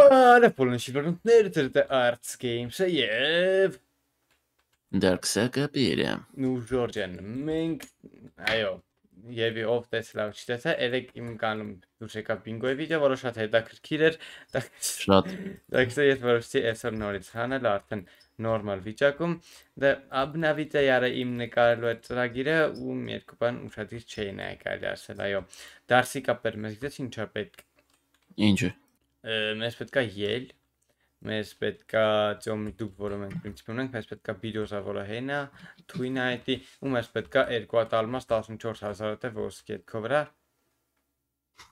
Բարև բոլորին շիվերներ, դերտե Arts Games-ը եւ Darksaka Pira։ Նու Ժորջան, մենք այո, եւ ով տեսլա չտեսա, երեք իմ կանում դուրս եկա բինգոյի վիդեո, որը շատ հետաքրքիր էր, դա շատ։ Դաքսա ես որոշեցի այսօր նորից հանել արդեն նորմալ վիճակում, դա դե, աբնավիճա յարը իմ նկարելու այդ ծրագիրը ու երկու բան ուշադիր չէին այ կարելի ասել, այո։ Դարսիկա պերմեզ գիտես ինչա պետք։ Ինչը մեզ պետքա ել, մեզ պետքա ծոմիտուկ, որը մենք պրինցիպ ունենք, մեզ պետքա բիդոզա, որը հենա, թույնա էտի, ու մեզ պետքա 2 ատալմաս 14000 տե ոսկի հետքո վրա։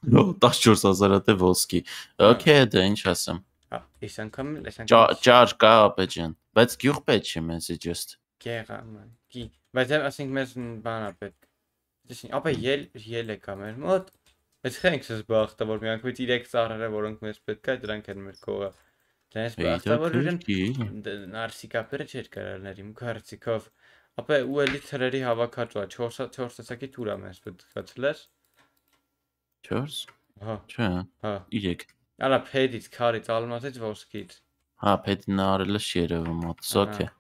14000 տե ոսկի։ Okay, դա դե, ինչ ասեմ։ Հա, այս անգամ էլ, այս անգամ։ Ճար կա ապեջան, բայց գյուղ պետք չի մեզ just։ Գեղա, ման։ Գի, բայց դե, ասենք մեզ բանա պետք։ Դեսին, ապա ել, ել է կա մեր մոտ Բայց քենք ես բախտը որ միանգամից իրեք ծառերը որոնք մեզ պետք է դրանք են մեր կողը։ Դրանից դե բախտը որ ուրեմն դե նարսիկապերը չեր կարալներ իմ քարցիկով։ Ապա ու էլի թրերի հավաքածու է 4 4 տեսակի թուր է մեզ պետք է ցլես։ 4։ Հա։ Չէ։ Հա։ 3։ Արա փետից, քարից, ալմասից, ոսկից։ Հա, փետն արելը շերևում, օքե։ հա։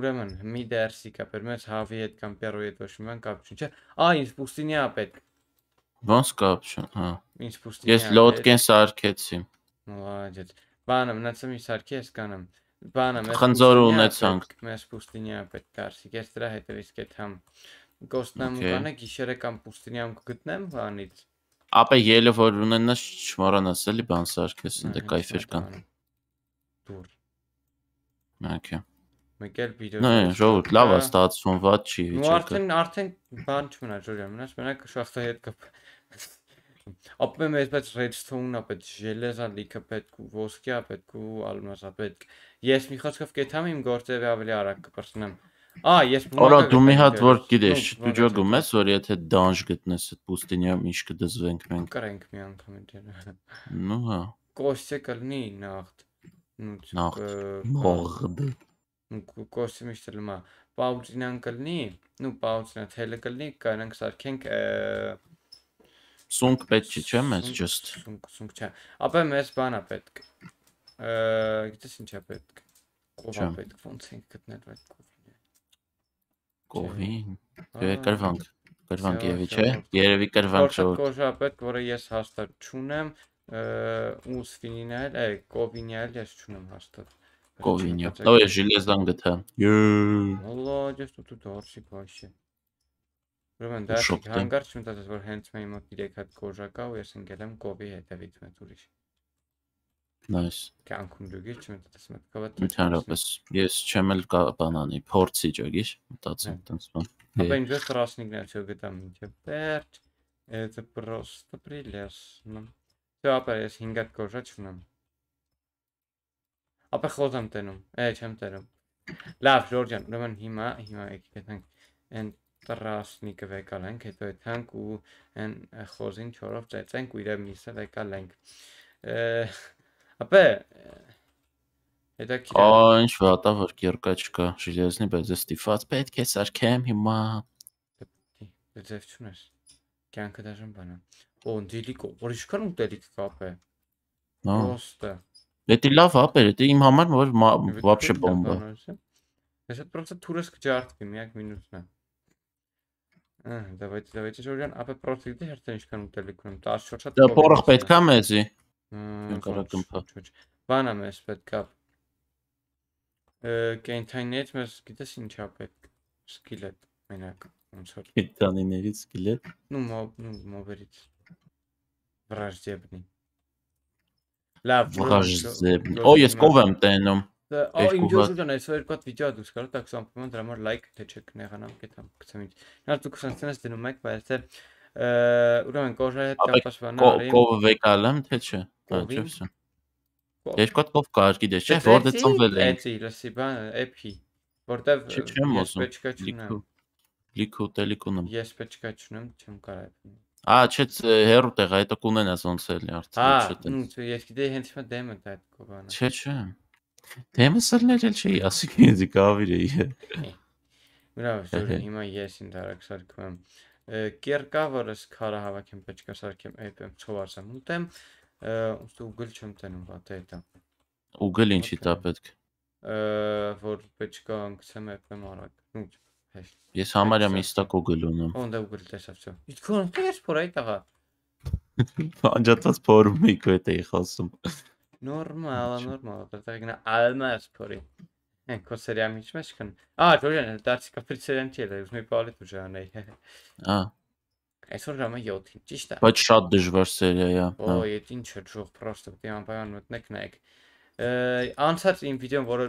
Ուրեմն մի դարսիկա, բայց մեզ հավի հետ կամ պերոյի հետ ոչ մի բան կապ չունի։ Ա, ինձ պուստինիա պետք։ Ոնց կապչուն, հա։ Ինչ պուստի։ Ես լոդկեն սարքեցի։ Աջետ։ Բանը մնացում ի սարքի ես կանեմ։ Բանը մեր խնձորը ունեցանք։ Մեր պուստինյա պետք է արսիկ։ Ես դրա հետևից կեթամ։ Կոստնամ բանը գիշերը կամ պուստինյամ կգտնեմ բանից։ Ապա ելը որ ունենաս չմոռանաս էլի բան սարքես, ընդ կայֆեր կան։ Դուր։ Մաքե։ հա։ Մեկ էլ վիդեո։ Նայ, ժողովուրդ, լավ է ստացվում, ված չի վիճակը։ Ու արդեն արդեն բան չմնա, ժողովուրդ, մնաց մենակ շախտը հետ կապ ապրում եմ այսպես redstone-ն է պետք, ժելեզա լիքը պետք, ոսկի է պետք ու ալմասա պետք։ Ես մի խոսքով կեթամ իմ գործերը ավելի արագ կբրցնեմ։ Ա, ես Որա դու մի հատ որ գիտես, դու ճոգում ես, որ եթե դանջ գտնես այդ պուստինյայում ինչ կդզվենք մենք։ Կրենք մի անգամ դերը։ Ну հա։ Կոստե կլնի նախտ։ Ну նախտ։ Բողդ։ Ну կոստե միշտ լմա։ Պաուլինան կլնի, ну պաուլինա թելը կլնի, կանանք սարքենք Սունկ պետք է, չէ՞ մեզ just։ Սունկ, սունկ չէ։ Ապա մեզ բանա պետք։ Ա, գիտես ինչ է պետք։ Կովա պետք, ոնց ենք գտնել այդ կովին։ Կովին։ Դե կրվանք։ Կրվանք եւի չէ։ Երևի կրվանք շուտ։ Կովա պետք, որը ես հաստատ չունեմ, ու սվինինել, այ կովինյալ ես չունեմ հաստատ։ Կովինյա։ Давай железо գտա։ Յո։ Молодец, тут дорсик вообще։ Ուրեմն դա հանգարց մտածես, որ հենց մեր մոտ 3 հատ կոժա կա ու ես ընկել եմ կովի հետևից մեծ ուրիշ։ Նայս։ Կյանքում դուգի չմտածես մտքովը։ Ընդհանրապես ես չեմ էլ կա բանանի, փորձի ճոգիշ, մտածեմ հա։ տենց բան։ Ապա ինձ ես ռասնիկնացիո գտամ ինչը։ Վերջ։ Это просто прелестно։ Всё, ապա ես 5 հատ կոժա չունեմ։ Ապա խոզամ տենում։ Է, չեմ տերում։ Լավ, Ժորժան, ուրեմն հիմա, հիմա եկեք գտնենք այն տրասնիկը վեկալենք, հետո եթանք ու են խոզին չորով ծեցենք ու իրեմ միսը վեկալենք։ Ապե, հետա կիրա։ Ա, ինչ վատա, որ կերկա չկա, շիզեզնի, բայց ես ստիված, պետք է սարքեմ հիմա։ Դե ձև չունես, կյանքը դաժն բանա։ Ո, դիլիկո, որ իշկան ու տելիկ կապ է։ Ոստը։ Դետի լավ ապեր, դետի իմ համար որ վապշե դե, բոմբա։ Ես այդ պրոցը թուրս կջարդվի, միակ մինուսն է։ Դավայց, դավայց, շորյան, ապա պրոցեսի հերթը ինչքան ուտելիք ունեմ, 14-ը։ Դա փորը պետքա մեզի։ Նկարակմփա։ Բանա մեզ պետքա։ Կենթայինից մեզ գիտես ինչա պետք։ Սկիլետ մենակ, ոնց որ։ Կենթանիներից սկիլետ։ Ну, ну, մովերից։ Վրաժձեբնի։ Լավ, վրաժձեբնի։ Օ, ես կով եմ տենում։ Դա այն ջոժը դան այսօր երկու հատ վիդեո դուրս գալու տաքս ամփոփման դրա համար լայք թե չեք նեղանամ կետամ գցեմ ինձ։ Նա դուք սենսենս դնում եք, բայց էլ ուրեմն կոժը հետ կապաշվանա արի։ Կովը վեկալեմ թե չէ։ Հա, չէ, վсё։ Երկու հատ կով կար, գիտես, չէ, դե որ դե ծնվել է։ Էցի, լսի, բան, էփի, որտեվ ես պետքա չունեմ։ Լիքո տելիկոնում։ Ես պետքա չունեմ, չեմ կարող այդպես։ Ա, չէ, հերո տեղ, այդը կունենա ոնց էլի արդեն, չէ՞։ Հա, ես գիտեի հենց հիմա դեմ եմ այդ կովանը։ Չէ, չէ։ Թե մսլներ էլ չի, ասի ինձ գավիր է։ Բրավ, ջուրը հիմա ես ինտարակ սարքում եմ։ Կերկավորս քարը հավաքեմ, պետք է սարքեմ, այդ եմ ծովարսեմ ուտեմ, ուստու ուգլ չեմ տենում, բաթե դա։ Ուգլ ինչի տա պետք որ պետք է անգցեմ FM արագ։ Ինչ հեշտ։ Ես համարյա միստակ Google ունեմ։ Ոնդե Google տեսավ չէ։ Իսկ ոնց է սփորայ տղա։ Անջատած փորում եք ու էտեի խոսում։ Նորմալ, նորմալ, պետք է ալմաս փորի։ Են քո սերիա միջ մեջ կն։ Ա, դուրեն դարձի կապրի սերիան չի լավ, մի բալի դու ջանեի։ Ա։ Այսօր ժամը 7-ին, ճիշտ է։ Բայց շատ դժվար սերիա է։ Օ, եթե ինչ է ջող պրոստը պետք է անպայման մտնեք նայեք։ Անցած իմ վիդեոն, որը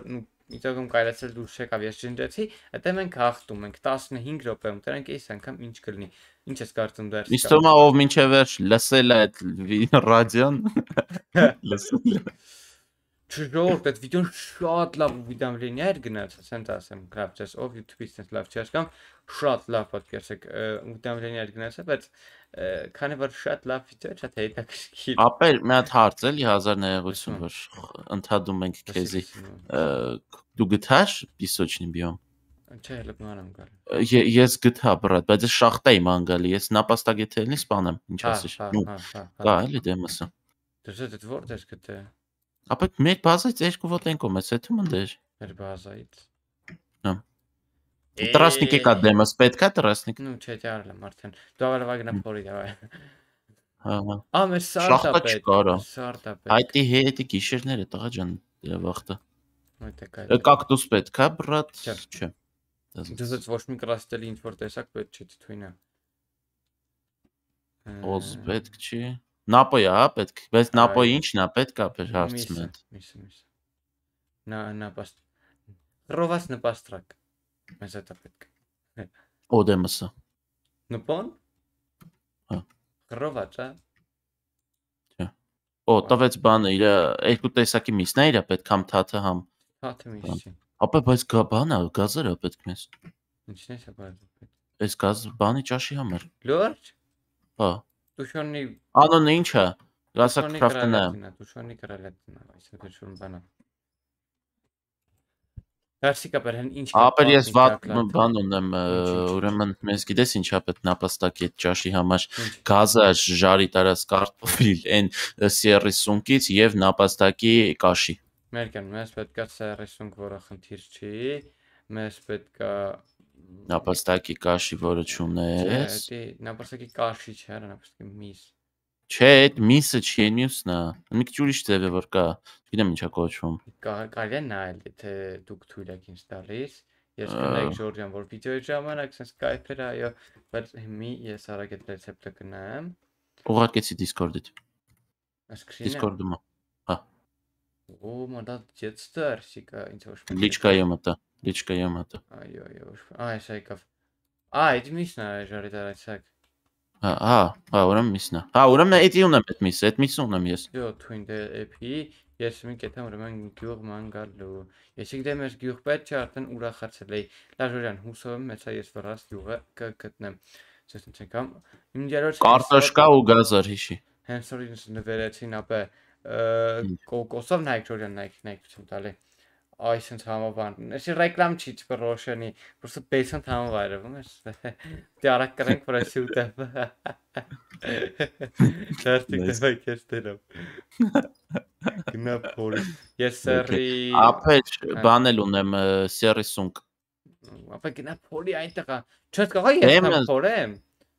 իդոգում կայացել դուրս եկավ ես ջնջեցի, այդտեղ մենք հաղթում ենք 15 րոպեում, դրանք էս անգամ ինչ կլինի։ Ինչ ես կարծում դեռ։ Իսկ թողա ով ինչե վերջ լսել է այդ ռադիոն։ Լսում եմ։ Չորդ, այդ վիդեոն շատ լավ վիդեոն լինի էր գնաց, ասենք ասեմ, գրաֆտես ով YouTube-ից էլ լավ չի հասկան, շատ լավ պատկերացեք, վիդեոն լինի էր գնաց, բայց քանի որ շատ լավ վիդեո է, շատ հետաքրքիր։ Ապել մի հատ հարց էլի 1000 ներողություն, որ ընդհանրում ենք քեզի։ Դու գտար песочный биом։ Չէ, լավ մանամ գալ։ Ես գտա բրատ, բայց ես շախտա իմ անգալի, ես նապաստագետելնի սպանեմ, ինչ հա, ասես։ հա, հա, Դա էլի դեմսը։ Դե դե որտե՞ղ գտե։ Ապա մեր բազայից երկու ոտնկում է, ցեթում ընդեր։ Մեր բազայից։ Հա։ Տրասնիկ է կա դեմս, պետքա տրասնիկ։ Ну, չէ, դարել դե եմ արդեն։ Դու ավելի վագնա փորի դավայ։ հա, հա։ Ա, մեր ստարտափ է։ Ստարտափ է։ Այդի հետ գիշերները տղա ջան, վախտը։ Կակտուս պետք է, բրատ, չէ։ Դուզից ոչ մի կրաստելի ինչ որ տեսակ պետք չի թույնա։ Ոզ պետք չի։ Նապոյա, հա, պետք։ Բայց Նապոյի ի՞նչն է, պետք է բեր հարցում այդ։ Միսը, միսը։ Նա նա պաստ։ Ռովաս նպաստրակ։ Մեզ այդ է պետք։ Օդեմսը։ Նպոն։ Հա։ Ռովաճա։ Չէ։ Օ, տվեց բանը իր երկու տեսակի միսն է իր պետք համ թաթը համ։ Թաթը միսը։ Ապա բայց գա բանը, գազերը պետք մեզ։ Ինչն է սա բայց։ Էս գազը բանի ճաշի համար։ Լուրջ։ Հա։ Դուշոնի Անոնը ի՞նչ է։ Գասա կրաֆտնա։ Դուշոնի կրալետնա, այսօր դուշոն բանա։ Դարսիկա բերեն ինչ կա։ Ապեր ես վատ բան ունեմ, ուրեմն մեզ գիտես ինչա պետք նապաստակ այդ ճաշի համար գազը ժարի տարած կարտոֆիլ այն սերրիսունկից եւ նապաստակի կաշի։ Մերքան, մեզ պետքա սերրիսունկ, որը խնդիր չի։ Մեզ պետքա Նապաստակի կաշի, որը ճունես։ Չէ, դե նապաստակի կաշի չէ, հա, նապաստակի միս։ Չէ, այդ միսը չի, այն մյուսն է։ Մի քիչ ուրիշ ձև է որ կա։ Գիտեմ ինչա կոչվում։ Կարելի է նայել, եթե դուք թույլ եք ինձ տալիս։ Ես կնայեք Ժորժյան, որ վիդեոյի ժամանակ sense Skype-ը այո, բայց մի ես արագ այդ ռեցեպտը կնայեմ։ Ուղարկեցի Discord-ից։ Discord-ում։ Հա։ О, մոդա դեցտար, սիկա ինչ որ։ Լիչկայում է դա։ Լիճկա Յամատա։ Այո, այո, այ սա եկավ։ Ա, այդ միսն է ժարի տարածակ։ Հա, հա, հա, ուրեմն միսն է։ Հա, ուրեմն էդի ունեմ այդ միս, այդ միսն ունեմ ես։ Դու twin app-ի ես մի կետեմ ուրեմն գյուղ մանգալու։ Ես իգդեմ ես գյուղ պետք չէ արդեն ուրախացել էի։ Լաժորյան, հուսով եմ մեծա ես վրաս գյուղը կգտնեմ։ Ձեզ ինչ եկամ։ Իմ երրորդ Կարտոշկա ու գազար հիշի։ Հենց որ ինձ նվերեցին ապա կոկոսով նայեք ժորյան նայեք նայեք ցույց տալի այսինց համավան։ Էսի ռեկլամ չի չբրոշենի, պրոստը բեսան համավարվում է։ Դե արագ կրանք որ այս ուտավ։ Չարտիկ դեպի կերտելով։ Գնա փորի։ Ես սերի Ապեջ բանել ունեմ սերիսունք։ Ապա գնա փորի այնտեղ։ Չես կարող ես փորեմ։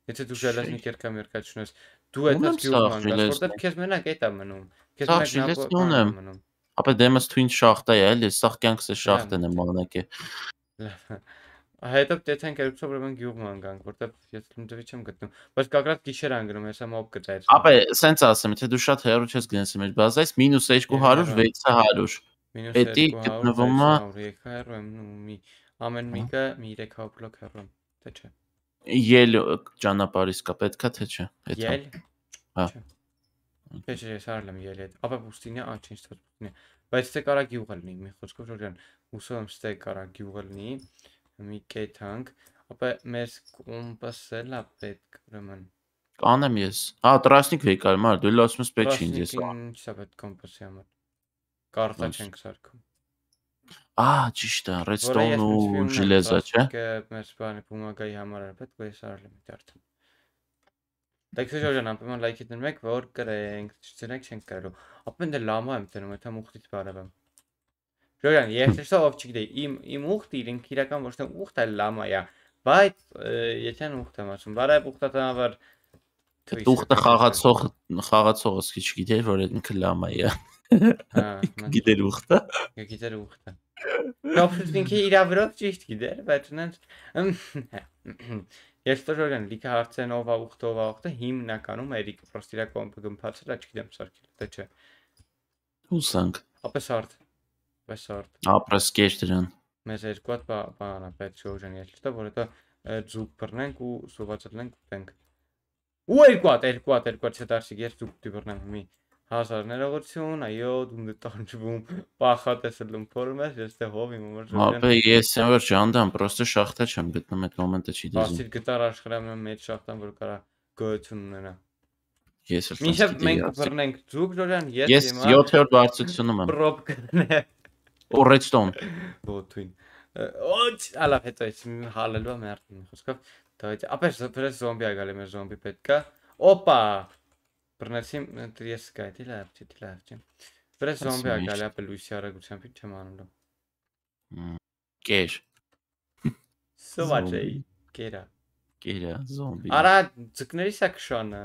Եթե դու ժալես մի կերկա մերկա չունես, դու այդպես գյուղ մանգաս, որտեղ քեզ մենակ այդ է մնում։ Քեզ մենակ նա մնում ապա դեմս թույն շախտա է, էլի, սաղ կյանքս է շախտն է մանակե։ Հետո դեթենք երկուսով ուրեմն գյուղ մանկանք, որտեղ ես դուվի չեմ գտնում, բայց կագրատ գիշեր ան գրում, հեսա մոբ գծայր։ Ապա սենց ասեմ, եթե դու շատ հեռու չես գնես մեջ, բայց այս -200 600 Պետի գտնվում է 200 եմ մի ամեն մեկը մի 300 բլոկ հա հեռու, թե չէ։ Ել ճանապարհից կա, պետքա թե չէ։ Հետո։ Ել։ Հա։, հա։ Չէ, չէ, ես արել եմ ելի այդ։ Ապա Պուստինը, ա, չէ, ստոց Պուստինը։ Բայց ստե կարա գյուղը լինի, մի խոսքով շորյան։ Հուսով ստե կարա գյուղը լինի, մի կեթանք, ապա մեր կոմպս էլ է պետք, ուրեմն։ Կանեմ ես։ Ա, տրասնիկ վեի կարում, արա, դու լացում ես պետք չի ինձ ես։ Ինչ է պետք կոմպսի համար։ Կարտա չենք սարքում։ Ա, ճիշտ է, redstone ու железա, չէ։ Որը ես մեծ բանը բումագայի համար է պետք, որ ես արել եմ դարձան։ Տեքստի շրջան ամբողջ լայքի դնեք, որ կրենք, չդնեք չենք կարելու։ Ապեն դե լամա եմ դնում, եթե մուխտից բարև եմ։ Շրջան, ես չէ ով չգիտեի, իմ իմ ուխտը իրենք իրական ոչ թե ուխտ է լամա է, բայց եթե ուխտ եմ ասում, բարև ուխտը դանավար ուխտը խաղացող խաղացողը սկիչ գիտեր, որ ինքը լամա է։ Հա, գիտեր ուխտը։ հա, Գիտեր ուխտը։ Նա ինքը իր ավրով ճիշտ գիտեր, բայց նա Ես ծրորեն լիքը հարցեն ով ուխտով ուխտը հիմնականում Էրիկ պրոստիրա կոմպը գնացել, աչքի դեմ սարքել, դե չէ։ Հուսանք։ Ապես արդ։ Պես արդ։ Ապրես կեր դրան։ Մեզ երկու հատ բանա պետք է ուժան ես լիտա, որ հետո ձուկ բռնենք ու սովածելենք ու տենք։ Ու երկու հատ, երկու հատ, երկու հատ չդարսի, ես ձուկ դիբռնեմ մի հազար ներողություն, այո, դու դե տանջվում, փախատես լմփորում ես, ես դե հովի մոմը ժանդ։ Ապա ես եմ վեր ժանդամ, պրոստը շախտա չեմ գտնում այդ մոմենտը չի դեզի։ Բասիտ գտար աշխարհում եմ մեջ շախտան, որ կարա գոյություն ունենա։ Ես էլ։ Միշտ մենք բռնենք ձուկ ժորյան, ես հիմա։ Ես 7-րդ վարձությունում եմ։ Պրոբ կնե։ Ու redstone։ Ոթույն։ Ոչ, ալավ հետո ես հալելու եմ արդեն խոսքով։ Դա այդ, ապա զոմբիա գալի մեր զոմբի պետքա։ Օպա, բռնեցի ես գայ դի լավ չի դի լավ չի վրա զոմբի ա գալի ապա լույսի արագությամբ չեմ անում կեր սովաճեի կերա կերա զոմբի արա ձկներիս է քշանը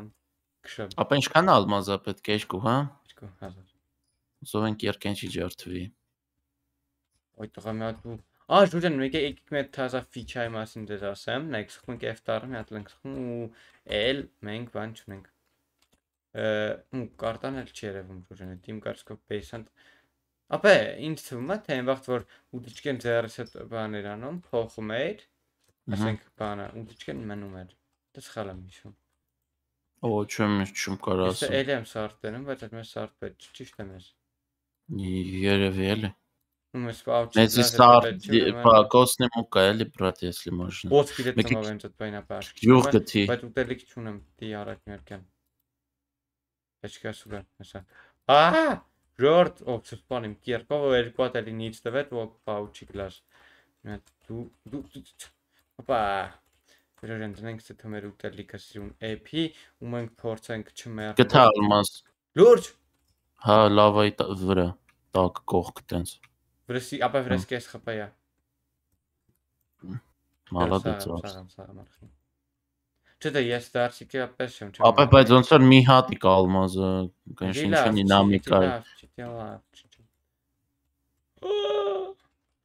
քշը ապա ինչքան ալմազա պետք է 2 հա 2000 զովենք երկեն չի ջարդվի այդ դրամատու Ա ժուրան մեկ եկեք մեր թազա ֆիչայի մասին դեզ ասեմ, next-ում կեֆտարը մի հատ լենք ու էլ մենք բան չունենք ու կարտան էլ չի երևում բուրժան այդ իմ կարծիքով patient ապա ինձ թվում է թե այն վաղ որ ուտիչկեն ձեռս հետ բաներ անում փոխում էր ասենք բանը ուտիչկեն մնում էր դա սխալ հա։ եմ հիշում ոչ չեմ չեմ կարող ասել էլ եմ սարտենում բայց այդ մեզ սարտ պետք ճիշտ եմ ես երևի էլի Մեծի ստարտ պակոսն եմ ու կայելի բրատ, если можно. Ոչ գիտեմ, ով են այդ բանը բաշ։ Գյուղ գտի։ Բայց ուտելիք չունեմ, դի արագ ներքան։ Աչքերս ուրա, հեսա։ Ահա, ժորտ, օքսը սպանիմ կերպով երկու հատ էլի նից տվեց, ոք պաուչի գլաշ։ Մի հատ դու դու հապա։ Վերոր ընդնենք թե թմեր ուտելիքը սիրուն էփի ու մենք փորձենք չմեռնել։ Գտա ալմաս։ Լուրջ։ Հա, լավ այ վրա, տակ կողք տենց։ Վրեսի, ապա վրես կես խփայա։ Մալա դծա։ Սաղ, սաղ, մարխին։ Ty to jest darcik, ja też się A czemu. powiedz, on co mi chaty kalma z uh, gęsięciami nami kaj.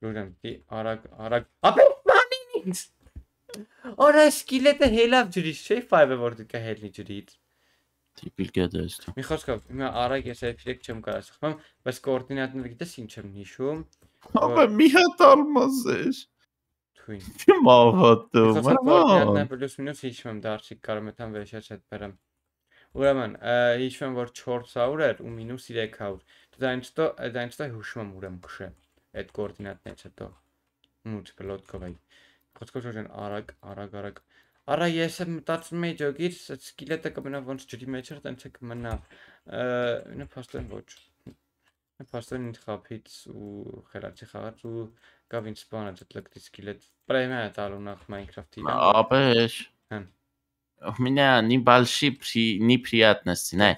Lutem bir arak arak. Abi maniniz. Ona skillete helaf jürit. Şey five vurduk ya helni jürit. Tipilke de işte. Mihoşka, mi arak ya e şey filek çem karıştık. Ben bas koordinatını gidesin çem nişum. Ama mihat almaz eş. քույն։ Չի մավատում։ Մավա։ Պլյուս մինուս հիշում եմ դարչիկ կարող եմ այդան վերջերս հետ բերեմ։ Ուրեմն, հիշում եմ, որ 400 էր ու մինուս 300։ Դրանից դրանից հուշում եմ ուրեմն քշե այդ կոորդինատներից հետո։ Մուտ պլոտկով այ։ Խոսքով շոժեն արագ, արագ, արագ։ Արա ես եմ մտածում եի ջոգից, սկիլետը կմնա ոնց ջրի մեջ էր, տենց է կմնա։ Ա, նա փաստեն ոչ։ Պարսեն ինձ խապից ու խելացի խաղաց ու գավ ինձ սպանը դտլկտից գիլետ պրեմիա տալու նախ Minecraft-ի։ Ապեր։ Հմ։ У меня небольшие при... неприятности. Не.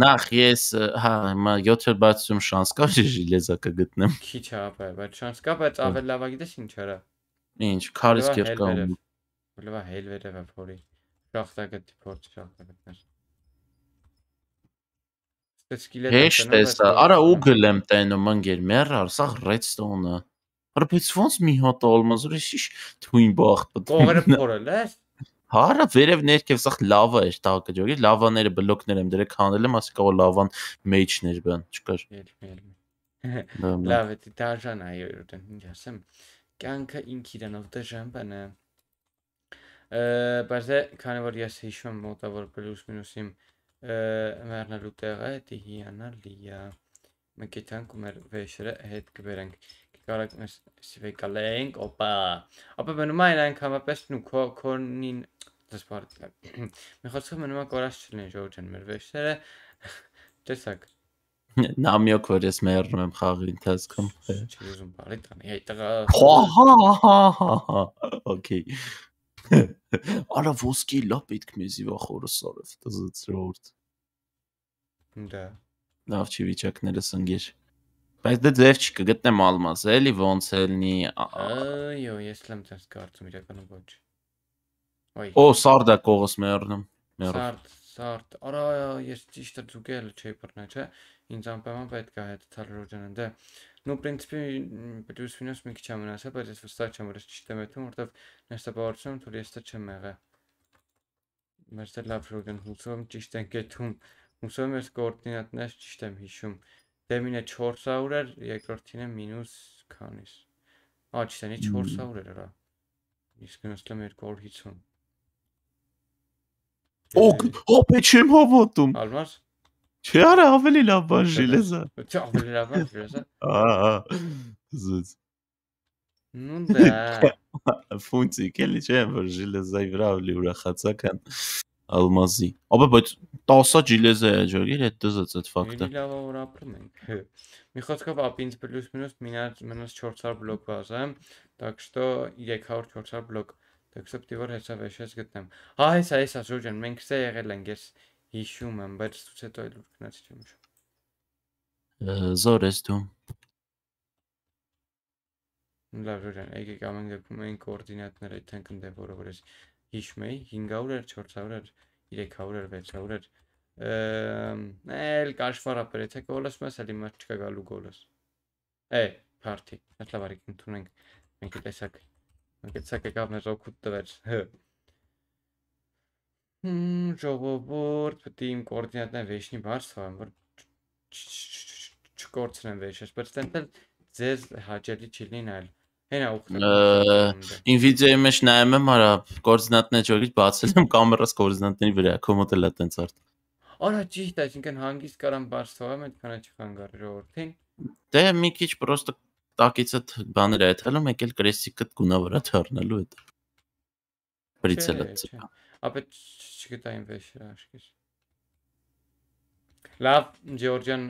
Нах ես հա հիմա 7-60-ում շանս կա ժիլեզակը գտնեմ։ Քիչ է, ապա, բայց շանս կա, բայց ավել լավ է գիտես ինչ արա։ Ինչ, քարիս կերկա։ Լավ, հելվերև է փորի։ Շախտակը դիփորձ շախտակը սկիլետ։ Հեշտ է սա։ Արա ուգլ եմ տենում ընկեր, մեր արսախ redstone-ը։ Արա բայց ոնց մի հատ ալմազ ուրիշ իշ թույն բախտ բտ։ Կողերը փորել է։ Հարը վերև ներքև սախ լավա էր տակը ջոգի, լավաները բլոկներ եմ դրեք հանել եմ, ասի կա որ լավան մեջներ բան, չկար։ Լավ է, դաժան այո, ինչ ասեմ։ Կյանքը ինք իրանով դաժան բան է։ Բայց քանի որ ես հիշում եմ մոտավոր պլյուս մինուս իմ 0.5 մեռնելու տեղը դա հիանալի է մենք իրանք մեր վեշերը հետ կբերենք կարակ մեր սիվե կալենք օպա ապա մնում է այն կամապես նու կորնին դասպարտ մի խոսքը մնում է կորած չլինի ժողովուրդ ջան մեր վեշերը տեսակ նամյոք որ ես մեռնում եմ խաղի ընթացքում չի ուզում բարի տանի այ տղա հա օքեյ Արա ոսկի լա պետք մեզի վախորը սարև տզծրորդ Դա լավ չի վիճակները սնգեր։ Բայց դե ձև չի կգտնեմ ալմազ, էլի ոնց էլնի։ Այո, ես լեմ ցած կարծում իրականում ոչ։ Ոյ։ Օ, սարդա կողս մեռնում։ Մեռնում։ Սարդ, սարդ։ Արա, ես ճիշտ ձուկել չի բռնա, չէ։ Ինձ անպայման պետք է հետ թալ ռոջանը, դե։ Ну, в принципе, պետք է մի քիչ ամենասա, բայց ես վստահ չեմ, որ ես ճիշտ եմ եթում, որտեվ նստապահարությունը թույլ ես չեմ եղել։ Մերսել լավ ռոջան հուցում ճիշտ ենք եթում։ Ուսում եմ ես կոորդինատներ ճիշտ եմ հիշում։ Դեմինը 400 էր, երկրորդին է մինուս քանիս։ Ա, չտենի 400 էր հրա։ Իսկ նստեմ 250։ Օ, օ, հա, չեմ հավատում։ Արմար։ Չէ, արա ավելի լավ բան ժիլեզա։ Չէ, ավելի լավ բան ժիլեզա։ Ահա։ Զուտ։ Ну да։ Ֆունտիկ էլի չէ, որ ժիլեզայի վրա ավելի ուրախացա քան ալմազի։ Ապա բայց 10-ը ջիլեզա է ջոգիր, այդ դզած այդ ֆակտը։ Մի լավա որ ապրում ենք։ Մի խոսքով ապինց պլյուս մինուս մինաց մինուս 400 բլոկ բազա, так что 300-400 բլոկ, так что պետք է որ հեսա վեշես գտնեմ։ Հա, հա հեսա, հեսա ջոջան, մենք սա եղել ենք, ես հիշում եմ, բայց ցույց է տալ որ գնացի չեմ հիշում։ Զոր ես դու։ Լավ ջոջան, եկեք ամեն դեպքում այն կոորդինատները այդքան դեպորը որ ես հիշում էի 500 էր 400 էր 300 էր 600 էր էլ կաշվարա պրեցե գոլս մեզ էլ հա, իմա չկա գալու գոլս է փարթի այդ լավարիք ընդունենք մենք տեսակ մենք տեսակ եկավ մեզ օգուտ տվեց հը ժողովուրդ պետք է իմ կոորդինատն վեշնի բարձրան որ չկորցնեմ վեշը բայց դենտել ձեզ հաճելի չի լինի այլ Հենա ուխտը։ Nvidia-ի մեջ նայում եմ, արա, կոորդինատները ճոգից բացել եմ կամերաս կոորդինատների վրա, քո մոտ էլ է տենց արդ։ Արա ճիշտ է, ինքն հանգիստ կարամ բարձ թողեմ, այդքան է չխանգար ժողովրդին։ Դե մի քիչ պրոստը տակիցը բաներ է հետելու, մեկ էլ կրեսիկը գունա վրա թռնելու է։ Պրիցելը ծփա։ Ապետ չգիտա ինվեշ աշկես։ Լավ, Ջորջան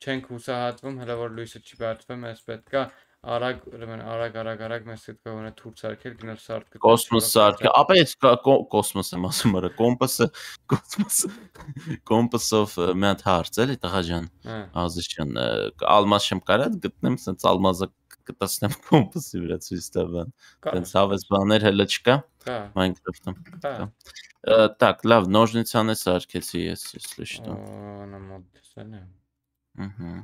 չենք հուսահատվում, հələ որ լույսը չի բացվում, այս պետքա արագ ուրեմն արագ արագ արագ մեզ պետք է ոնա թուրք ցարքել գնալ սարդ կտա կոսմոս սարքը ապա ես կոսմոս եմ ասում արա կոմպասը կոսմոս կոմպասով մի հատ հարց էլի տղա ջան հա։ ազիջան ալմաս չեմ կարա գտնեմ սենց ալմազը կտեսնեմ կոմպասի վրա ցույց տա բան սենց հավես բաներ հələ չկա Minecraft-ում կա так լավ նոժնիցան է սարքեցի ես ես լիշտում անամոդ տեսանեմ ըհը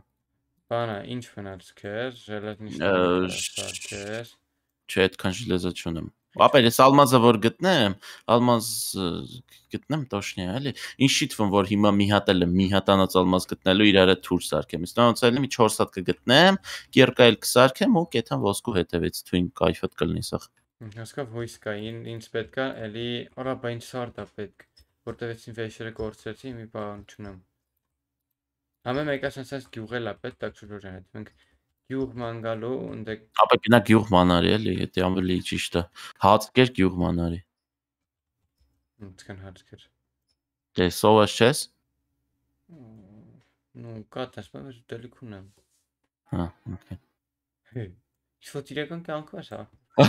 Բանա, ինչ ֆինալսքեր, ժելետնիշներ, սարքեր։ Չէ, այդքան ժելեզա չունեմ։ Ապեր, ես ալմազը որ գտնեմ, ալմազ գտնեմ точнее, էլի։ Ինչի՞ թվում որ հիմա մի հատ էլ մի հատանած ալմազ գտնելու իրար հետ թուր սարքեմ։ Իսկ ոնց էլի մի 4 հատ կգտնեմ, կերկայել կսարքեմ ու կեթան ոսկու հետևից թույն կայֆոտ կլինի սա։ Հասկավ հույս կա, ինձ պետքա էլի, օրա բա ինչ սարդա պետք, որտեղ էս վեշերը կորցրեցի, մի բան չունեմ։ Համը մեկը ասած գյուղել է պետք տաքսուրորա հետ։ Մենք գյուղ մանգալո ընդե Ապա գնա գյուղ մանարի էլի, դա ավելի ճիշտ է։ Հացկեր գյուղ մանարի։ Ինչքան հացկեր։ Դե սովը չես։ Ну, կատաս, բայց դելիք ունեմ։ Հա, օքեյ։ Շուտ իրական կյանքում է սա։ հա։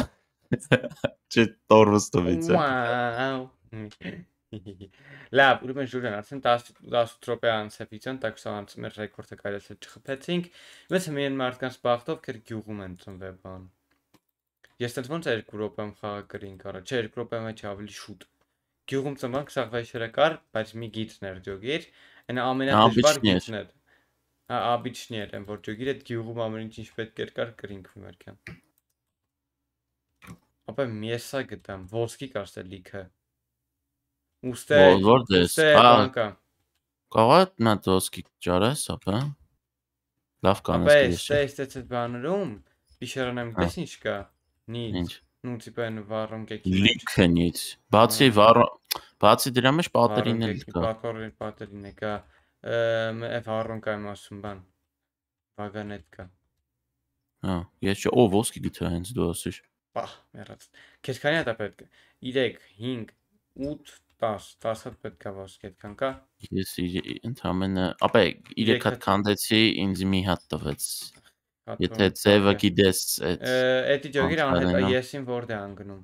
Չէ, տորվստովից է։ Wow։ Լավ, ուրեմն Ժուրյան, արդեն 10 տրոպե անց է վիճան, տա 20 անց մեր ռեկորդը կարելի է չխփեցինք։ Մեծ հմեն մարդկանց բախտով կեր գյուղում են ծնվել բան։ Ես էլ ոնց 2 րոպեմ խաղակրին կարա, չէ 2 րոպե մեջ ավելի շուտ։ Գյուղում ծնվան 26 շրեկար, բայց մի գիծներ ջոգիր, այն ամենադժվար գիծն էր։ Հա, աբիչներ են, որ ջոգիր այդ գյուղում ամեն ինչ ինչ պետք էր կար կրինքում երկա։ Ապա մի էսա գտամ, ոսկի կարծել լիքը։ Ուստե Որտես։ դե Բանկա։ Կարո՞ղ է նա դոսկի ճարես, ապա։ Լավ կանես դիշ։ Ապա էստե էստե բաներում բիշերանեմ դես հա։ ինչ կա։ Նիջ։ Ինչ։ Ну типа ն վառում կեքի։ Լիքնից։ Բացի հա։ վառ բացի դրա մեջ պատերին էլ կա։ Պատերին պատերին է կա։ Էվ վառում կա իմ ասում բան։ Վագանետ կա։ Հա, ես չէ, ո ոսկի գիտա հենց դու ասես։ Պահ, մեռած։ Քեզ քանի հատ է պետք։ 3, 5, 8 10, 10 հատ պետք է ոսկե այդքան կա։ Ես ընդամենը, ապա 3 հատ քանդեցի, ինձ մի հատ տվեց։ Եթե ձևը գիտես, այդ Էդի ջոգերը անհետ եսին որդ է անգնում։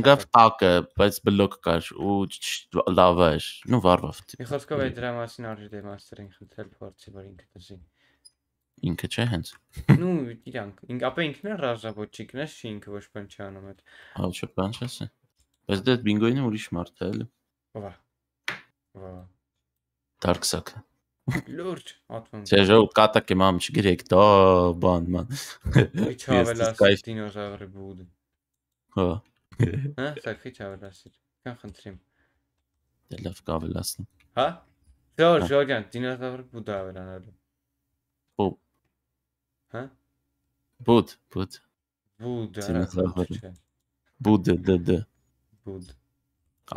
Ընկավ տակը, բայց բլոկ կար ու լավ էր։ Նու վարվավ։ Մի խոսքով այդ դրա մասին արժի դեմաստերին խնդրել փորձի, որ ինքը դսի։ Ինքը չէ հենց։ Նու իրանք, ապա ինքն է ռազաբոչիկն է, չի ինքը ոչ բան չի անում այդ։ Հա, ոչ բան չի ասի։ Zdaj, Bingoji ne voliš, Marta, ali? Kova? Kova. Dark Sak. Lurč, otvorjen. Se že od katake imam, če gre kdo, oh, ban, man. Hičave lasi, ti ne žavre budi. Kova. Ne, saj hičave lasi. Kam hantrim? Delaf gave lassen. Ha? Doğru Jorgen dinozavr bu da veren adam. Bu. Ha? Bud, bud. Bu da. Dinozavr. Bu da good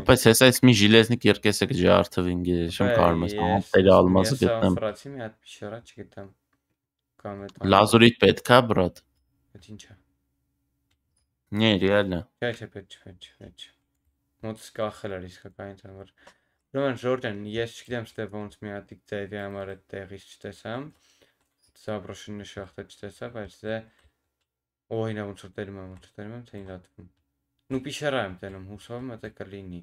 Ապայս հեսա էս մի ժիլեզնիկ երկեսը գժարթվինգ է, շեմ կարում ես, ահա տեր ալմասը գտնեմ։ Ես ֆրացի մի հատ փիշերա չգիտեմ։ Կամ էտ Լազուրիտ պետքա, բրատ։ Այդ ինչա։ Не, реально։ Չէ, չէ, պետք չէ, չէ, չէ։ Մոտս կախել էր իսկական այնտեղ որ Ուրեմն Ժորդան, ես չգիտեմ ստե ոնց մի հատ դեվի համար այդ տեղից չտեսամ։ Սաբրոշինի շախտը չտեսա, բայց դե օ հինա ոնց որ տերմա ոնց տերմա թե ինքն ատվում։ Ну, пещера եմ տենում, հուսով եմ, հետը կլինի։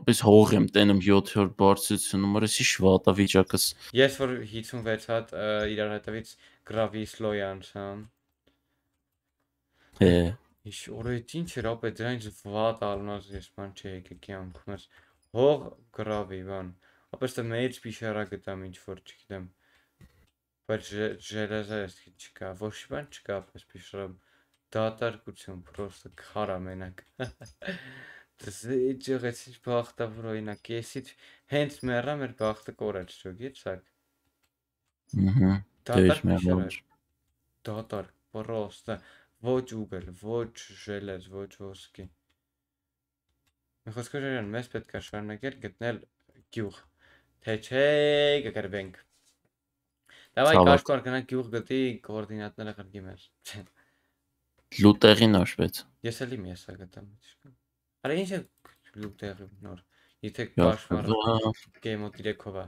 Ապիս հող եմ տենում 7-րդ բարձրությունում, որսի շվատա վիճակս։ Ես որ 56 հատ իրար հետևից գրավի սլոյան չան։ Է։ Իշ օրետ ինչ էր ապե դրանից վատ ալնած ես բան չէ եկե կյանքում ես։ Հող գրավի բան։ Ապես թե մեծ պիշարա գտամ ինչ որ չգիտեմ։ Բայց ժելեզա ես չկա, ոչ բան չկա, պես պիշարամ դատարկություն, պրոստը քարա մենակ։ Դե ջղեցիչ բախտավոր օրինակ, եսիչ հենց մեռա մեր բախտը կորած չէ, գիտեք։ Ահա։ Դատարկություն։ Դատար, պրոստը ոչ ուգել, ոչ ժելեզ, ոչ ոսկի։ Մի խոսքով ջան, մեզ պետք է շարունակել գտնել գյուղ, թե չէ կգրվենք։ Դավայ կաշկար գնանք գյուղ գտի կոորդինատները կրկի մեր։ Լուտեղի նշվեց։ Ես էլի մի էսա գտամ, չկա։ Արա ինչ է լուտեղի նոր։ Եթե կաշմարը գեյմո դիրեքով է։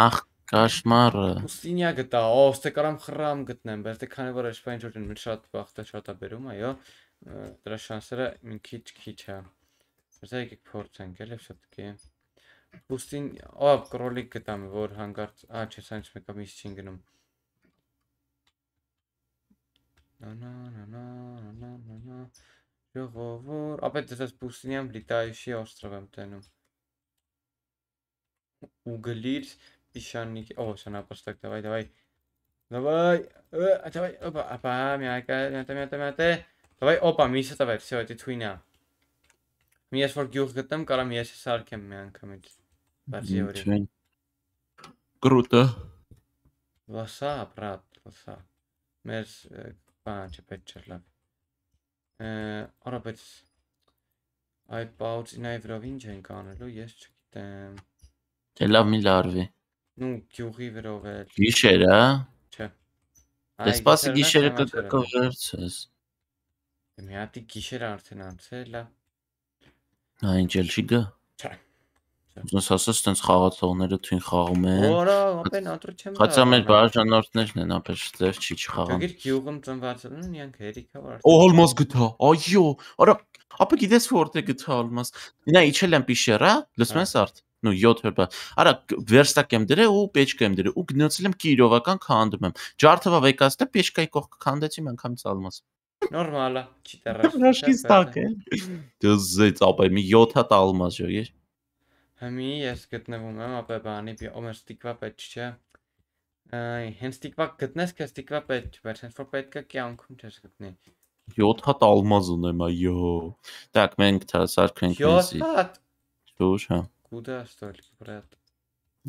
Ախ, կաշմարը։ Ուստինյա գտա, օ, ստե կարամ խրամ գտնեմ, բայց դե քանի որ աշպա ինչ որ մի շատ բախտա շատ է բերում, այո, դրա շանսերը մի քիչ քիչ է։ Սա եկեք փորձենք, էլ է շատ կե։ Ուստին, օ, կրոլիկ գտամ, որ հանգարց, ա, չէ, սա ինչ մեկը միշտ չին գնում։ Договор. Опять это с пустыням, летающий островом тяну. Уголиль, песчаники. О, все, на постак, давай, давай. Давай, э, давай, опа, опа, мягко, мята, мята, мята. Давай, опа, mis seda veel, see võeti tuina. Mies folk juhkatam, kala mies sarkem me ankamid. Versiooni. Круто. Лоса, брат, лоса. Мерс, բան չպետք չէր լավ արա բայց այդ պաուծի նայվրով ինչ ենք անելու ես չգիտեմ թե դե լավ մի լարվի նու գյուղի վրով է գիշեր է հա։ չէ դե սպասի գիշերը կկկով վերցես դե մի հատի գիշեր արդեն անցել է այն ջել չի գա Ոնց ասես, տենց խաղացողները թույն խաղում են։ Որա, ապեն ատրուչեմ։ Հաճա մեր բարաժանորդներն են, ապեն ձեր չի չխաղան։ Գիր գյուղում ծնված են, իրանք հերիքա վարտ։ Օ, հալմաս գտա։ Այո, արա, ապա գիտես որտե գտա հալմաս։ Նա իջել են պիշերա, լսում ես արդ։ Ну 7 հրբա։ Արա վերստակ եմ դրե ու պեչկա եմ դրե ու գնացել եմ Կիրովական քանդում եմ։ Ջարդովա վեկաստը պեչկայի կողքը քանդեցի մանկամ ցալմաս։ Նորմալ է, չի դեռ։ Ռաշկից տակ է։ Դու զեծ ապայ մի 7 հատ ալմաս ջո ես։ Հիմի ես գտնվում եմ ապեբանի օմեր ստիկվա պետք չէ։ Հենց ստիկվա գտնես, քեզ ստիկվա պետք, բայց հենց որ պետք է կյանքում չես գտնի։ 7 հատ ալմազ ունեմ, այո։ Так, մենք հասարքենք ինձի։ 7 հատ։ Շուշ, հա։ Куда столько, брат?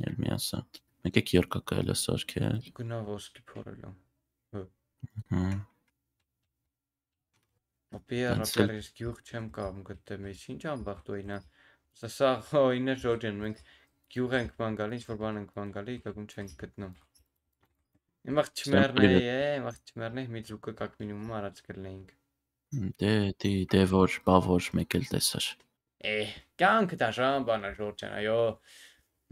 Ել միասա։ Մեկ եք երկակայել է սարքել։ Գնա ոսկի փորելու։ Հա։ Ապեր, ապեր, ես գյուղ չեմ կամ գտեմ, ինչ ամբախտ ոյնա։ Հա Սա սա հոյներ հա, Ժորջան, մենք գյուղ ենք բան գալի, ինչ որ բան ենք բան գալի, գագում չենք գտնում։ Իմ աղջ չմեռնեի, իմ աղջ չմեռնեի, մի ձուկը կակ մինիմում առաջ կլնեինք։ Դե, դե, դե որ, բա որ մեկ էլ տեսար։ Է, կյանք դաժան բան է Ժորջան, այո։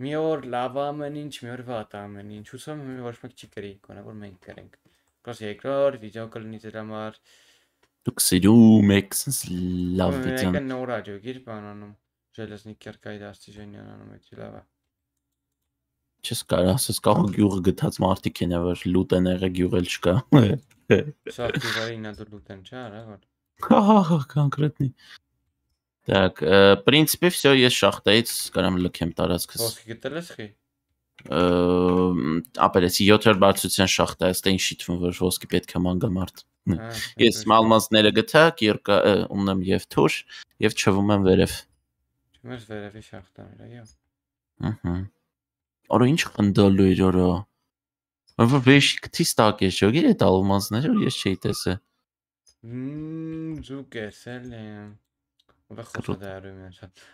Մի օր լավ ամեն ինչ, մի օր վատ ամեն ինչ, հուսամ ոչ մեկ չի գրի, գոնե որ մենք գրենք։ Կոս երկրորդ վիդեո կլինի դրա համար։ Դուք սիրում եք լավ վիդեոն։ Մենք նորա ջոգիր բանանում։ Ժելեզնիկերկայի դաստիժանյանում էի դե լավա։ Չես կարող ասես կարող գյուղը գտած մարդիկ են, որ լուտ են եղել գյուղել չկա։ Շատ գյուղերին ադու լուտ են, չէ՞ արա որ։ Հա, կոնկրետնի։ Так, в принципе, все, ես շախտայից կարամ լքեմ տարածքս։ Ոսկի գտել ես խի։ Ապերեցի 7-րդ բարձրության շախտա, այստեղ ինչի թվում որ ոսկի պետք է մանգամարտ։ Ես մալմազները գտա, կիրկա ունեմ եւ թուր եւ չվում եմ վերև։ Մերս վերևի շախտան էր, այո։ Ահա։ Արա ինչ խնդալու էր արա։ Ով վեշ քթի ստակ է շոգի այդ ալմազները ես չի տեսը։ Մմ զուկ էսել է։ Ով խոսքը դարում է շատ։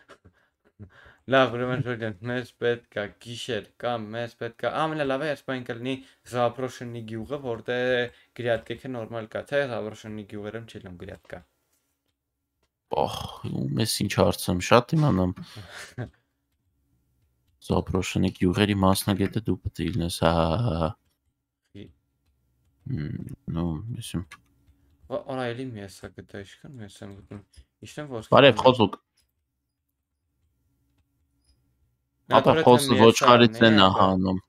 Լավ, ուրեմն շուտ մեզ պետք է գիշեր կամ մեզ պետք է ամենալավը Իսպանիան կլինի Զապրոշնի գյուղը, որտեղ գրյատկեքը նորմալ կա, թե Զապրոշնի գյուղերում չելում գրյատկա։ Ահա Պահ, ու մեզ ինչ հարցում, շատ իմանամ։ Զապրոշնիկ յուղերի մասնագետը դու պետք է լինես, հա, հա, հա։ Ну, հա, հա։ մեսում։ Օրայելի մի էսա գտա իշքան, ես եմ գտնում։ Իշտեմ ոսկե։ Բարև, խոսուկ։ Ապա խոսը ոչխարից են ահանում։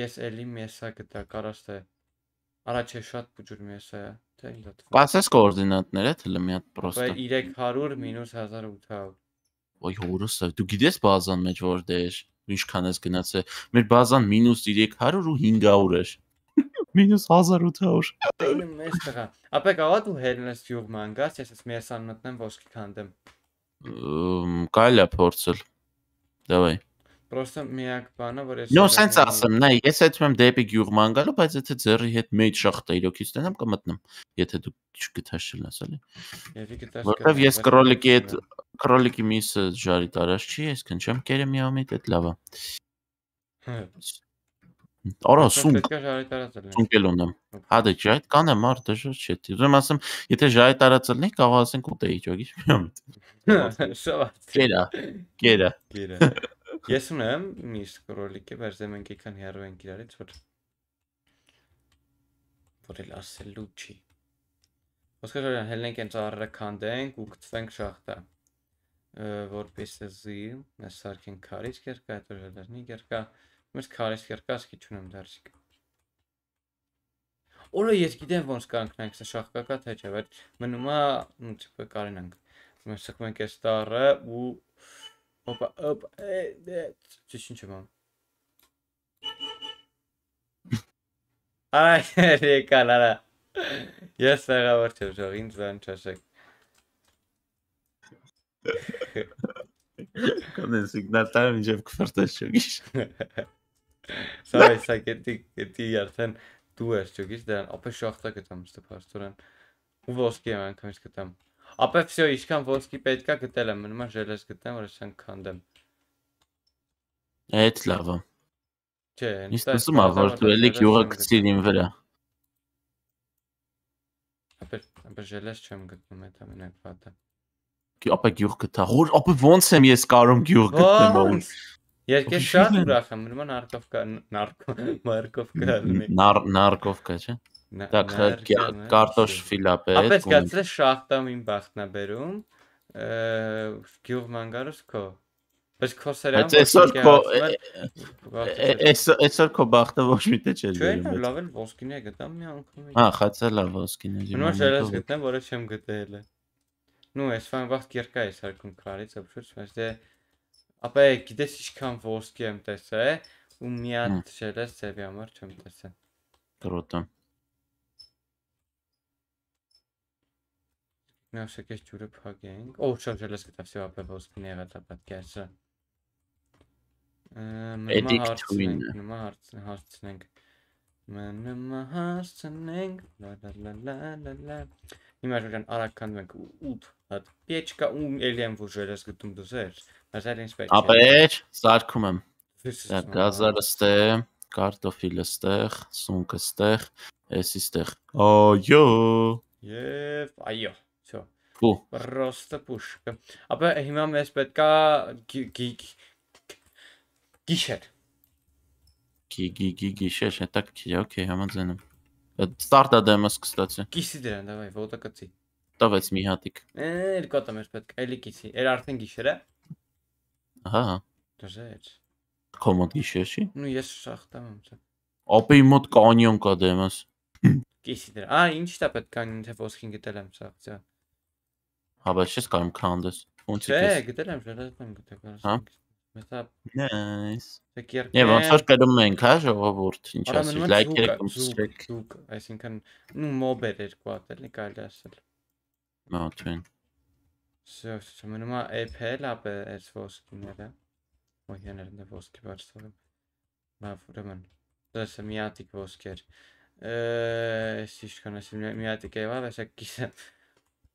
Ես էլի մի էսա գտա, կարաշտ է։ Առաջ է շատ բուջուր մի էսա է թե լթվա։ Պասես կոորդինատները թելը մի հատ պրոստը։ Բայց 300 մինուս 1800։ Ոյ հորս, դու գիտես բազան մեջ որտեղ դե ինչքան էս գնացել։ Մեր բազան -300 ու 500 էր։ -1800։ Դե մեծ տղա։ Ապա կարա դու հելնես յուղ մանգաս, ես ես մեսան մտնեմ ոսկի քանդեմ։ Կարելի է փորձել։ Դավայ։ Պրոստը միակ բանը, որ ես Նո, սենց ասեմ, նայ, ես այդ մեմ դեպի գյուղման գալու, բայց եթե ձեռի հետ մեջ շախտա իրոքից տենամ կմտնեմ, եթե դու չգտաս չլաս, էլի։ Եթե գտաս։ Որտեվ ես կրոլիկի այդ կրոլիկի միսը ժարի տարած չի, ես քնչեմ կերեմ միամիտ, այդ լավա։ Արա սունկ։ Սունկ էլ ունեմ։ Հա դե չի, այդ կան է մար դժոց չէ։ Ուզում ասեմ, եթե ժայ տարածել լինի, կարող ասենք ուտեի ճոգի միամիտ։ Շավա։ Գերա։ Գերա։ Գերա։ Ես ունեմ մի սկրոլիկի, բայց դե մենք եկան հեռու ենք իրարից, որ որ էլ ասելու չի։ Ոսկե ջան, հելնենք այն ծառը քանդենք ու գծվենք շախտա։ Որպեսզի մենք սարքենք քարից կերկա, այդ որ հելնի կերկա, մենք քարից կերկա ասքի չունեմ դարձիկ։ Օրը ես գիտեմ ոնց կանգնանք, սա շախկակա թե չէ, բայց մնում է, նույնպես կարենանք։ Մենք սկսենք այս տառը ու Opa, opa, e, e, 10 mam. Ay, kanala. Yes, Sarah, what że Jorin Zanczeszek. Koniec sygnatarem idzie w kwartaście jakiś. Sabes, no. saketik, tijarten, tu jeszcze jakiś, dan, opesz, ochta, tam, stepas, turan. Uwolskie, mam, kamyczkę tam. ապա վсё, ինչքան ոսկի պետքա գտել եմ, մնում է ժելեզ գտեմ, որ այսքան քանդեմ։ Այդ լավա։ Չէ, ինձ տեսնում ա, որ դու էլի գյուղը գցիր իմ վրա։ Ապա ապա ժելեզ չեմ գտնում, այդ ամենակ վատը։ Ապա գյուղ գտա։ Որ ապա ո՞նց եմ ես կարող գյուղ գտնել ոնց։ Երկես շատ ուրախ եմ, նման արկով կա, նարկով, մարկով կա։ Նար նարկով կա, չէ՞։ Так, կարտոշ ֆիլապ է։ Ապա գացրես շախտամ իմ բախտնաբերում։ Գյուղ մանգարս քո։ Բայց քո սերիալը Բայց այսօր քո այսօր այսօր քո բախտը ոչ մի տեղ չի դերում։ Չէ, լավ էլ ոսկին է գտամ մի անգամ։ Հա, խացել է ոսկին է։ Նոր շերես գտնեմ, որը չեմ գտել։ Նու, ես ֆան վախտ կերկա է սարկում քարից, ապշուց, բայց դե ապա գիտես ինչքան ոսկի եմ տեսել ու մի հատ շերես ծեվի համար չեմ տեսել։ Կրոտը։ Միասեք ես ջուրը փակենք։ Օ, շարժել ես գտավ սա ապե ոսկին եղա դա պատկերսը։ Էդիկ թույն։ Նոմա հարցնենք։ Նոմա հարցնենք։ Լա լա լա լա լա լա։ Հիմա ժողովրդան արագ կանդվենք 8 հատ։ Պեչկա ու էլիեմ վուժել ես գտում դուզեր։ Ասել ինձ պետք է։ Ապեր, սարքում եմ։ Գազարը ստե, կարտոֆիլը ստեղ, սունկը ստեղ, էսի ստեղ։ Այո։ Եվ այո։ Պու։ Պրոստը պուշկը։ Ապա հիմա մեզ պետքա գիգ գիշեր։ Գիգիշեր, так, օքեյ, համաձայնում։ Ստարտա դեմս, կստացի։ Կիսի դրան, давай, ոտը կծի։ Տավեց մի հատիկ։ Էլ կոտը մեր պետք, էլի կիսի։ Էր արդեն գիշեր է։ Ահա։ Դժեջ։ Կոմոդ գիշեր չի։ Ну ես շախտամ եմ։ Ապեի մոտ կանյոն կա դեմս։ Կիսի դրան։ Ա, ինչ տա պետք կանյոն, թե ոսքին գտել եմ սաղ, ծա։ Հա, բայց չես կարող քանդես։ Ոնց է։ Չէ, գտել եմ, շերտ եմ գտել։ Հա։ Մեսա։ Նայս։ Եվ ոնց որ կերում ենք, հա, ժողովուրդ, ինչ ասի, լայքերը կմսրեք։ Դուք, այսինքն, նու մոբ էր երկու հատ էլի կարելի ասել։ Մաթեն։ Սա մնում է APL ապե այս ոսկիները։ հա, Մոհյաներն է ոսկի բարձրում։ Լավ, ուրեմն։ Դա սա միատիկ ոսկեր։ Էս ինչքան ասեմ, միատիկ է, բայց սա կիսը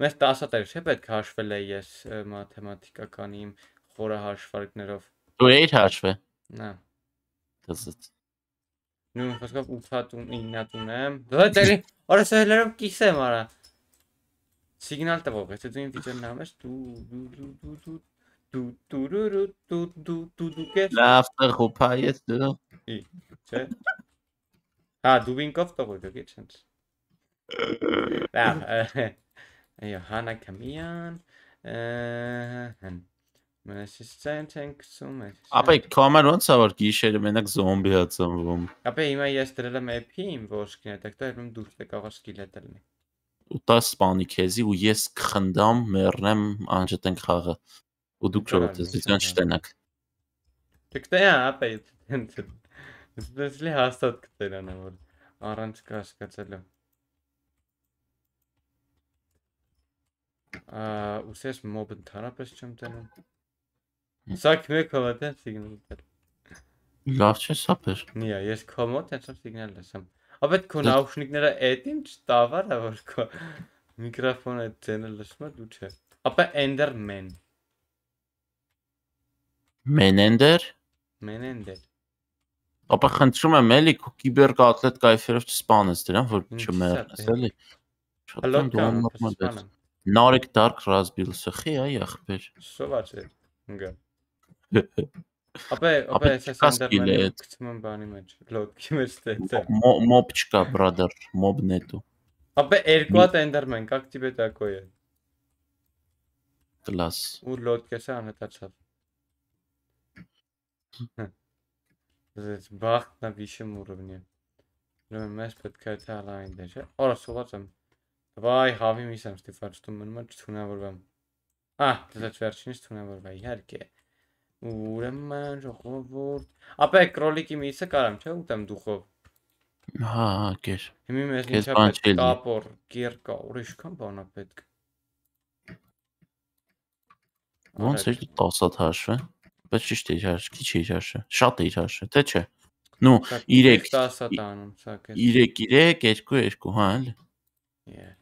մեծ տասատեր չէ պետք հաշվել է ես մաթեմատիկական իմ խորը հաշվարկներով։ Դու էիր հաշվել։ Նա։ Դասից։ Նու խոսքով 8-ատուն 9-ատուն եմ։ Դա դերի օրսերերով կիսեմ արա։ Սիգնալ տվող, եթե դու իմ վիճակն ամես դու դու դու դու դու դու դու դու դու դու դու դու կես։ Լավ, տեղ հոփա ես դու։ Ի, չէ։ Հա, դու ինքով տողը դու գիչենց։ Լավ, Այո, Հանա Կամիան, Ապա կոմար ոնց է որ գիշերը մենակ զոմբի է ծնվում։ Ապա հիմա ես դրել եմ app-ի իմ ոշկին հետ, դա երբ դուրս եկավ սկիլը դրել։ Ու տա սպանի քեզի ու ես կխնդամ մեռնեմ անջատենք խաղը։ Ու դուք շորտեսիան չտենակ։ Դեք դա ապա դենց։ Ես դեսլի հաստատ կտերանա որ առանց կասկածելու։ Ուսես մոբ ընդհանրապես չեմ տենում։ Սա քմեք հավատեն սիգնալ։ Լավ չէ սա փեր։ Նիա, ես քո մոտ այսօր սիգնալ լսեմ։ Ավետ քո նաուշնիկները դե- էդ ինչ տավարա որ քո միկրոֆոնը ձենը լսում է դու չէ։ Ապա Enderman։ Menender։ Menender։ Ապա խնդրում եմ էլի քո կիբեր կատլետ կայֆերով չսպանես դրան, որ չմեռնես էլի։ Շատ դու աննորմալ ես։ Nordic Dark Rasbils. ხე აი ახფერ. სულაცე. ნგა. აბე, აბე სასანდერმენ გწმობანი მეჩ. ლოდკი მეშტეთე. მობჩკა, ბრადერ, მობნეტო. აბე ერკვა ტენდერმენ, как тебе такое? класс. у лодкеса анатачав. здесь бахт на вишем уровне. ну мы с подкатала индеше. ора солатам. Վայ, հավի միս եմ ստիփարստում մնում է ցունավորվեմ։ Ահ, դες դե վերջինս ցունավորվա իհարկե։ Ուրեմն ժողովուրդ, ապա կրոլիկի միսը կարամ, չէ՞ ուտեմ դուխով։ Հա, հա, կեր։ Հիմա մեզ ինչա պետք կապոր, գերկա, ուրիշ կան բանա պետք։ Ոնց է 10-ատ հաշվը։ Բայց ճիշտ է իր հաշվը, քիչ է իր հաշվը։ Շատ է իր հաշվը, թե՞ չէ։ Նու 3 10-ատ անում, սա կես։ 3 3 2 2, հա, էլի։ Yeah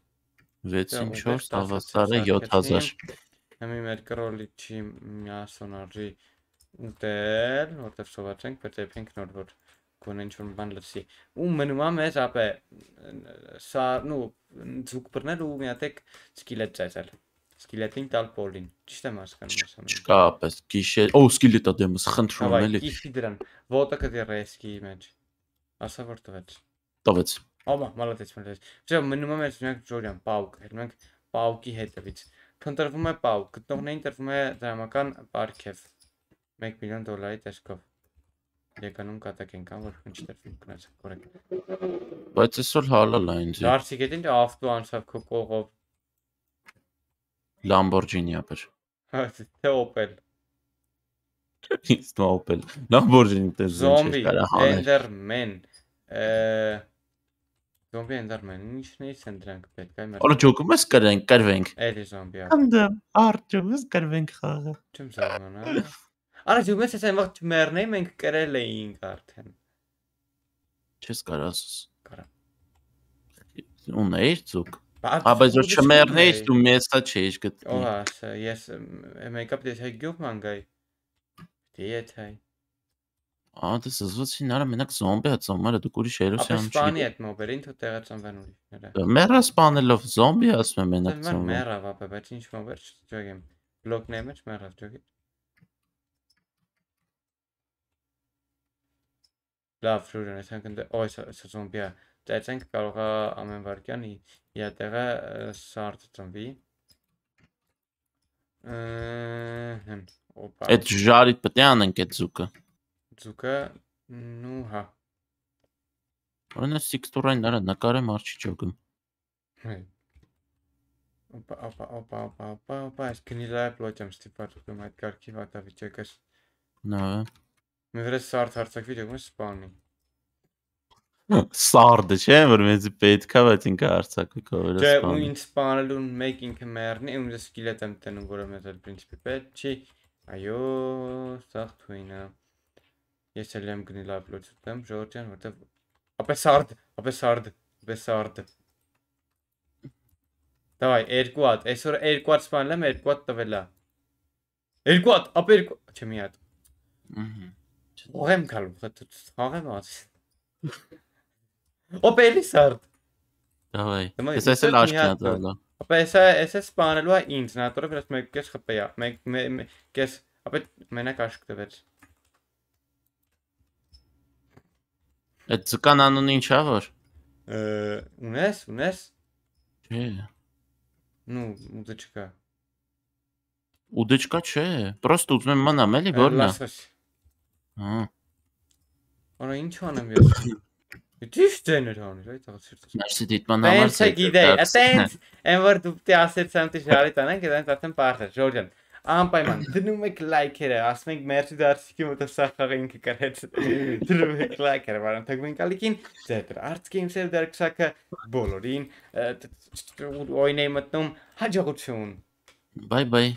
654 հավասարը 7000 Հիմա մեր կրոլիչի միասոնարի ուտել, որտեվ սովածենք, պետք է փենք նոր որ գոնե ինչ որ բան լսի։ Ու մնում է մեզ ապե սարն ու ձուկ բռնել ու մի հատ էկ սկիլետ ծածել։ Սկիլետին տալ պոլին։ Ճիշտ եմ հասկանում ասում։ Չկա ապես, գիշեր, օ սկիլետա դեմս խնդրում եմ էլի։ Այո, գիշի դրան։ Ոտը կդի ռեսկի մեջ։ Ասա որ տվեց։ Տվեց։ Ո՞մա, մալատես, մալատես։ Չէ, մնում է մեզ միակ Ժորյան, Պաուկ, հետո մենք Պաուկի հետևից։ Փնտրվում է Պաուկ, գտնողներին տրվում է դրամական պարգև 1 միլիոն դոլարի տեսքով։ Եկանում կատակ ենք, ան որ ինչ դերվում գնաց, կորեք։ Բայց այսօր հալալ է ինձ։ Դարսի գետին դա ավտո անցավ քո կողով։ Lamborghini-ա բեր։ Հա, թե Opel։ Իսկ Opel։ Lamborghini-ն դեռ չի կարա հանել։ Zombi, Enderman, Զոմբի Enderman, ինչներից են դրանք պետք, այ մեր։ Արջոկում էս կրենք, կրվենք։ Էլի զոմբի։ Անդը, դե, արջոկում էս կրվենք խաղը։ Չեմ զարմանա։ Արջոկում էս այն վաղ չմեռնեի, մենք կրել էինք արդեն։ Չես կարաս։ Կարա։ Ունեիր ցուկ։ Բայց որ չմեռնեիր, դու մեսա չէիր գտնի։ Ահա, ես մեկապ դես դե, հայ գյուղ մանգայ։ Դե եթե Անտես զվացին արա մենակ զոմբի հա ծոմարը դու քուրի շերուսյան չի։ Ապա սպանի այդ մոբերին թե տեղը ծնվեն ուրիշները։ Մեռա սպանելով զոմբի ասում եմ մենակ ծոմը։ Մեռա ապա բայց ինչ մոբեր չջոգեմ։ Բլոկն է մեջ մեռավ ջոգի։ Լավ, ֆրուրեն, այսինքն ընդ այս այս զոմբիա ծայցենք կարող է ամեն վարքյան իատեղը սարտ ծնվի։ Հմ, օպա։ Այդ ժարիտ պետք է անենք այդ զուկը ձուկը նու հա։ Օրինակ Sixtura-ն արա նկարեմ արչիճոկը։ Ապա ապա ապա ապա ապա ապա այս գնիլայա պլոճեմ ստիպատում այդ կարգի վատավիճակս։ Նա։ հա։ Մի վրա սարդ հարցակվի դեպքում սպանի։ Սարդը չէ, որ մեզ պետքա, բայց ինքը հարցակվի կովերը սպանի։ Չէ, ու ինձ սպանելուն մեկ ինքը մեռնի, ու ես սկիլետ եմ տնում, որը մեզ էլ principi պետք չի։ Այո, սաղ թույնա։ Ես էլ եմ գնի լավ լուծում, Ժորժյան, որտեվ ապես արդ, ապես արդ, ապես արդ։ Դավայ, երկու հատ, այսօր երկու հատ սպանել եմ, երկու հատ տվել է։ Երկու հատ, ապ երկու, չէ մի հատ։ Ահա։ Ողեմ գալու, խաղեմ աց։ Ապ էլի սարդ։ Դավայ։ Ես այսօր աշքնա տվել եմ։ հա։ Ապա էսա էսա սպանելու է ինձ, նա դեռ վրաս մեկ կես խփեա, մեկ կես, ապա մենակ աշկ տվեց։ Այդ ձկան անունը ի՞նչ է որ։ Ունես, ունես։ Չէ։ Ну, удочка։ Удочка չէ, просто ուզում եմ մնամ էլի որնա։ Լասես։ Հա։ Որա ի՞նչ անեմ ես։ Դիշ դեներ անել, այդ աղցիրտս։ Մերսի դիտման համար։ Տենց է գիտեի, տենց, այն որ դու դե ասեցան դի շարի տանանք, այդպես արդեն բարձր, Ժորժան անպայման դնում եք լայքերը, ասում ենք մերսի դարսիկի մոտ սա խաղը ինքը գրեց։ Դնում եք լայքերը, բարոն թագմենք ալիքին, ձեր Arts Games Save Dark Sack-ը բոլորին օյնեի մտնում հաջողություն։ Bye bye։